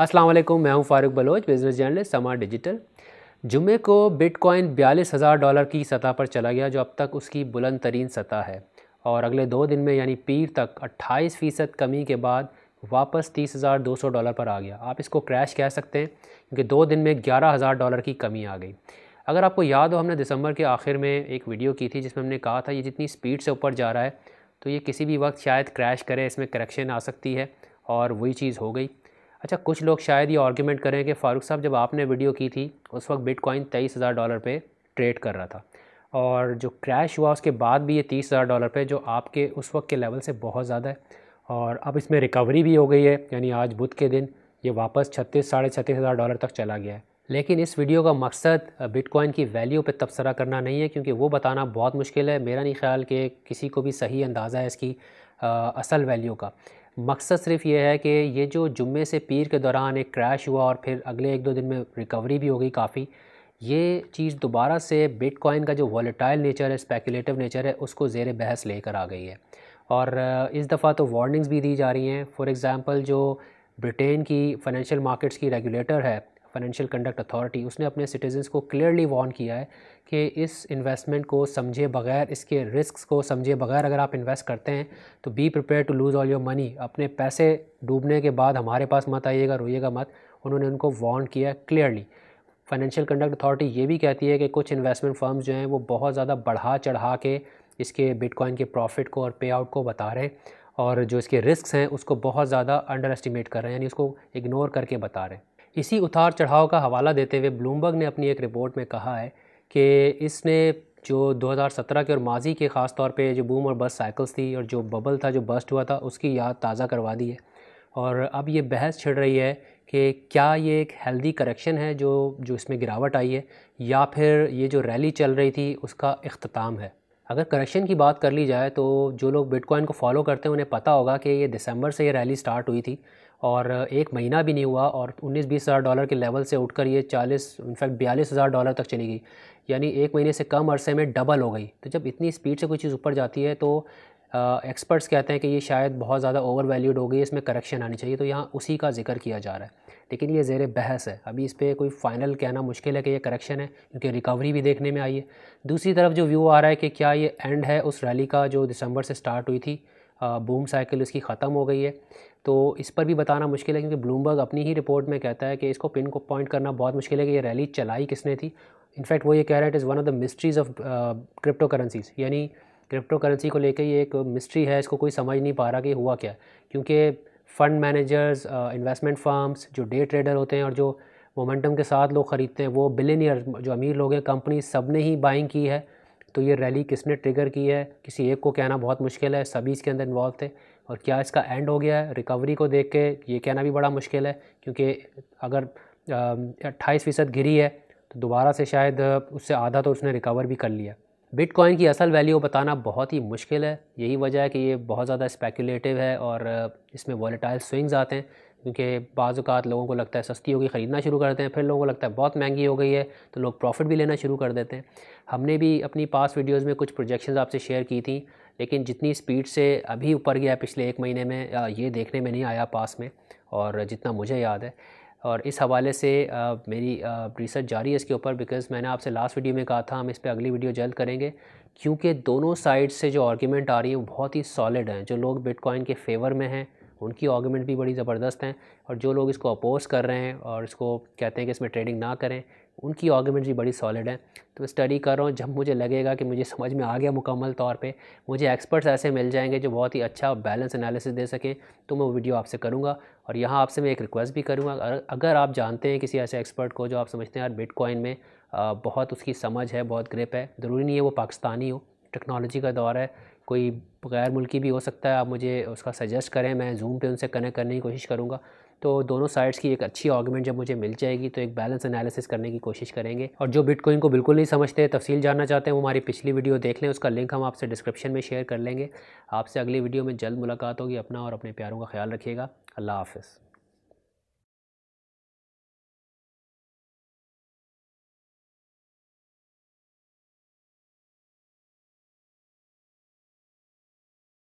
अस्सलाम वालेकुम मैं हूं Farooq Baloch business journalist Samaa digital जुमे को बिटकॉइन बयालीस हज़ार डॉलर की सतह पर चला गया जो अब तक उसकी बुलंद तरीन सतह है और अगले दो दिन में यानी पीर तक 28 फ़ीसद कमी के बाद वापस 30,200 डॉलर पर आ गया आप इसको क्रैश कह सकते हैं क्योंकि दो दिन में हज़ार डॉलर की कमी आ गई अगर आपको याद हो हमने दिसंबर के आखिर में एक वीडियो की थी जिसमें हमने कहा था ये जितनी स्पीड से ऊपर जा रहा है तो ये किसी भी वक्त शायद क्रैश करे इसमें करेक्शन आ सकती है और वही चीज़ हो गई अच्छा कुछ लोग शायद ये आर्ग्यूमेंट करें कि फ़ारूक साहब जब आपने वीडियो की थी उस वक्त बिटकॉइन तेईस हज़ार डॉलर पर ट्रेड कर रहा था और जो क्रैश हुआ उसके बाद भी ये तीस हज़ार डॉलर पे जो आपके उस वक्त के लेवल से बहुत ज़्यादा है और अब इसमें रिकवरी भी हो गई है यानी आज बुध के दिन ये वापस छत्तीस साढ़े छत्तीस हज़ार डॉलर तक चला गया है लेकिन इस वीडियो का मकसद बिटकॉइन की वैल्यू पर तबसरा करना नहीं है क्योंकि वो बताना बहुत मुश्किल है मेरा नहीं ख्याल कि किसी को भी सही अंदाज़ा है इसकी आ, असल वैल्यू का मकसद सिर्फ ये है कि ये जो जुम्मे से पीर के दौरान एक क्रैश हुआ और फिर अगले एक दो दिन में रिकवरी भी हो गई काफ़ी ये चीज़ दोबारा से बिटकॉइन का जो वॉलेटाइल नेचर है स्पेकुलेटिव नेचर है उसको ज़ेर बहस लेकर आ गई है और इस दफ़ा तो वार्निंग्स भी दी जा रही हैं फॉर एग्ज़ाम्पल जो ब्रिटेन की फाइनेंशियल मार्केट्स की रेगुलेटर है फाइनेंशियल कंडक्ट अथॉरिटी उसने अपने सिटीजन्स को क्लियरली वॉर्न किया है कि इस इन्वेस्टमेंट को समझे बगैर इसके रिस्क को समझे बगैर अगर आप इन्वेस्ट करते हैं तो be prepare to lose all your money अपने पैसे डूबने के बाद हमारे पास मत आइएगा रोइएगा मत उन्होंने उनको वॉर्न किया क्लियरली फाइनेंशियल कंडक्ट अथॉरिटी ये भी कहती है कि कुछ इन्वेस्टमेंट फर्म्स जो हैं वो बहुत ज़्यादा बढ़ा चढ़ा के इसके बिटकॉइन के प्रॉफिट को और पे आउट को बता रहे हैं और जो इसके रिस्क हैं उसको बहुत ज़्यादा अंडर एस्टिमेट कर रहे हैं यानी उसको इग्नोर करके बता रहे हैं इसी उतार चढ़ाव का हवाला देते हुए ब्लूमबर्ग ने अपनी एक रिपोर्ट में कहा है कि इसने जो 2017 के और माजी के ख़ास तौर पे जो बूम और बस साइकिल्स थी और जो बबल था जो बस्ट हुआ था उसकी याद ताज़ा करवा दी है और अब ये बहस छिड़ रही है कि क्या ये एक हेल्दी करेक्शन है जो जो इसमें गिरावट आई है या फिर ये जो रैली चल रही थी उसका अख्ताम है अगर करेक्शन की बात कर ली जाए तो जो लोग बिटकॉइन को फॉलो करते हैं उन्हें पता होगा कि ये दिसंबर से ये रैली स्टार्ट हुई थी और एक महीना भी नहीं हुआ और उन्नीस बीस हज़ार डॉलर के लेवल से उठकर ये चालीस इनफैक्ट बयालीस हज़ार डॉलर तक चली गई यानी एक महीने से कम अरसे में डबल हो गई तो जब इतनी स्पीड से कोई चीज़ ऊपर जाती है तो एक्सपर्ट्स uh, कहते हैं कि ये शायद बहुत ज़्यादा ओवर वैल्यूड हो गई इसमें करेक्शन आनी चाहिए तो यहाँ उसी का जिक्र किया जा रहा है लेकिन ये जेर बहस है अभी इस पर कोई फ़ाइनल कहना मुश्किल है कि ये करेक्शन है क्योंकि रिकवरी भी देखने में आई है दूसरी तरफ जो व्यू आ रहा है कि क्या ये एंड है उस रैली का जो दिसंबर से स्टार्ट हुई थी बूम साइकिल उसकी ख़त्म हो गई है तो इस पर भी बताना मुश्किल है क्योंकि ब्लूमबर्ग अपनी ही रिपोर्ट में कहता है कि इसको पिन को पॉइंट करना बहुत मुश्किल है कि ये रैली चलाई किसने थी इनफैक्ट वो ये कह रहा है it is one of the mysteries of crypto currencies यानी क्रिप्टो करेंसी को लेकर ये एक मिस्ट्री है इसको कोई समझ नहीं पा रहा कि हुआ क्या क्योंकि फ़ंड मैनेजर्स इन्वेस्टमेंट फर्म्स जो डे ट्रेडर होते हैं और जो मोमेंटम के साथ लोग ख़रीदते हैं वो बिलेनियर जो अमीर लोग हैं कंपनी सब ने ही बाइंग की है तो ये रैली किसने ट्रिगर की है किसी एक को कहना बहुत मुश्किल है सभी इसके अंदर इन्वॉल्व थे और क्या इसका एंड हो गया है रिकवरी को देख के ये कहना भी बड़ा मुश्किल है क्योंकि अगर अट्ठाईस फ़ीसद गिरी है तो दोबारा से शायद उससे आधा तो उसने रिकवर भी कर लिया बिटकॉइन की असल वैल्यू बताना बहुत ही मुश्किल है यही वजह है कि ये बहुत ज़्यादा स्पेकुलेटिव है और इसमें वॉलेटाइल स्विंग्स आते हैं क्योंकि बाज़ात लोगों को लगता है सस्ती होगी ख़रीदना शुरू करते हैं फिर लोगों को लगता है बहुत महंगी हो गई है तो लोग प्रॉफिट भी लेना शुरू कर देते हैं हमने भी अपनी पास वीडियोज़ में कुछ प्रोजेक्शन आपसे शेयर की थी लेकिन जितनी स्पीड से अभी ऊपर गया पिछले एक महीने में ये देखने में नहीं आया पास में और जितना मुझे याद है और इस हवाले से आ, मेरी रिसर्च जारी है इसके ऊपर बिकॉज़ मैंने आपसे लास्ट वीडियो में कहा था हम इस पर अगली वीडियो जल्द करेंगे क्योंकि दोनों साइड से जो आर्ग्यूमेंट आ रही है वो बहुत ही सॉलिड हैं जो लोग बिटकॉइन के फेवर में हैं उनकी आर्गूमेंट भी बड़ी ज़बरदस्त हैं और जो लोग इसको अपोज कर रहे हैं और इसको कहते हैं कि इसमें ट्रेडिंग ना करें उनकी आर्गूमेंट भी बड़ी सॉलिड है तो स्टडी कर रहा हूँ जब मुझे लगेगा कि मुझे समझ में आ गया मुकम्मल तौर पे मुझे एक्सपर्ट्स ऐसे मिल जाएंगे जो बहुत ही अच्छा बैलेंस एनालिसिस दे सकें तो मैं वो वीडियो आपसे करूँगा और यहाँ आपसे मैं एक रिक्वेस्ट भी करूँगा अगर आप जानते हैं किसी ऐसे एक्सपर्ट को जो आप समझते हैं यार बिटकॉइन में बहुत उसकी समझ है बहुत ग्रिप है ज़रूरी नहीं है वो पाकिस्तानी हो टेक्नोलॉजी का दौर है कोई गैर मुल्की भी हो सकता है आप मुझे उसका सजेस्ट करें मैं जूम पे उनसे कनेक्ट करने की कोशिश करूँगा तो दोनों साइड्स की एक अच्छी आर्गूमेंट जब मुझे मिल जाएगी तो एक बैलेंस एनालिसिस करने की कोशिश करेंगे और जो बिटकॉइन को बिल्कुल नहीं समझते तफसील जानना चाहते हैं वो हमारी पिछली वीडियो देख लें उसका लिंक हम आपसे डिस्क्रिप्शन में शेयर कर लेंगे आपसे अगली वीडियो में जल्द मुलाकात होगी अपना और अपने प्यारों का ख्याल रखिएगा अल्लाह हाफिज़